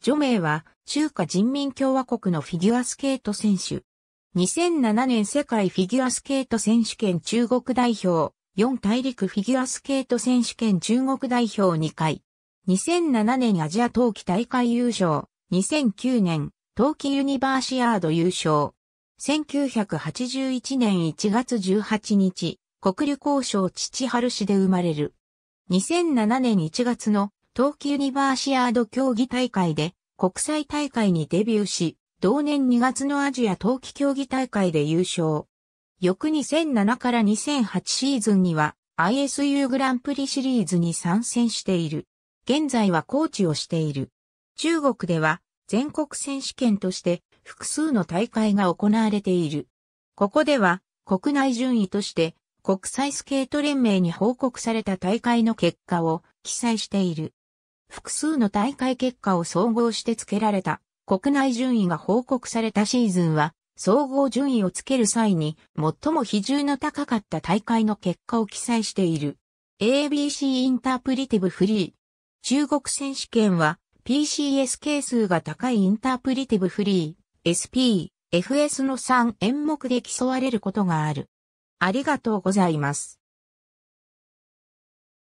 ジョメイは中華人民共和国のフィギュアスケート選手。2007年世界フィギュアスケート選手権中国代表、4大陸フィギュアスケート選手権中国代表2回。2007年アジア冬季大会優勝。2009年冬季ユニバーシアード優勝。1981年1月18日、国立交渉父春市で生まれる。2007年1月の冬季ユニバーシアード競技大会で国際大会にデビューし、同年2月のアジア冬季競技大会で優勝。翌2007から2008シーズンには ISU グランプリシリーズに参戦している。現在はコーチをしている。中国では全国選手権として複数の大会が行われている。ここでは国内順位として国際スケート連盟に報告された大会の結果を記載している。複数の大会結果を総合して付けられた国内順位が報告されたシーズンは、総合順位をつける際に最も比重の高かった大会の結果を記載している。ABC インタープリティブフリー。中国選手権は PCS 係数が高いインタープリティブフリー、SP、FS の3演目で競われることがある。ありがとうございます。